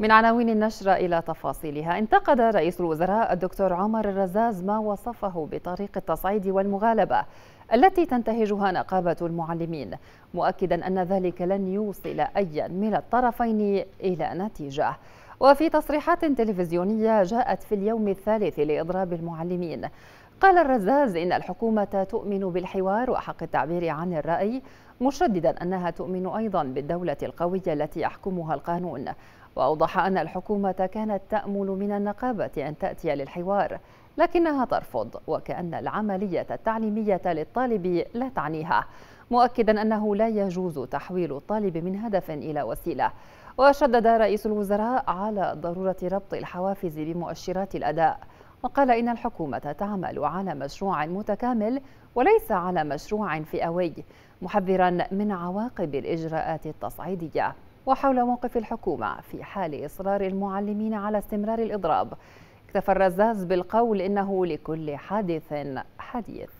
من عناوين النشرة إلى تفاصيلها انتقد رئيس الوزراء الدكتور عمر الرزاز ما وصفه بطريق التصعيد والمغالبة التي تنتهجها نقابة المعلمين مؤكدا أن ذلك لن يوصل أيا من الطرفين إلى نتيجة وفي تصريحات تلفزيونية جاءت في اليوم الثالث لإضراب المعلمين قال الرزاز إن الحكومة تؤمن بالحوار وحق التعبير عن الرأي مشددا أنها تؤمن أيضا بالدولة القوية التي يحكمها القانون وأوضح أن الحكومة كانت تأمل من النقابة أن تأتي للحوار لكنها ترفض وكأن العملية التعليمية للطالب لا تعنيها مؤكدا أنه لا يجوز تحويل الطالب من هدف إلى وسيلة وشدد رئيس الوزراء على ضرورة ربط الحوافز بمؤشرات الأداء وقال إن الحكومة تعمل على مشروع متكامل وليس على مشروع فئوي محذرا من عواقب الإجراءات التصعيدية وحول موقف الحكومة في حال إصرار المعلمين على استمرار الإضراب اكتفى الرزاز بالقول إنه لكل حادث حديث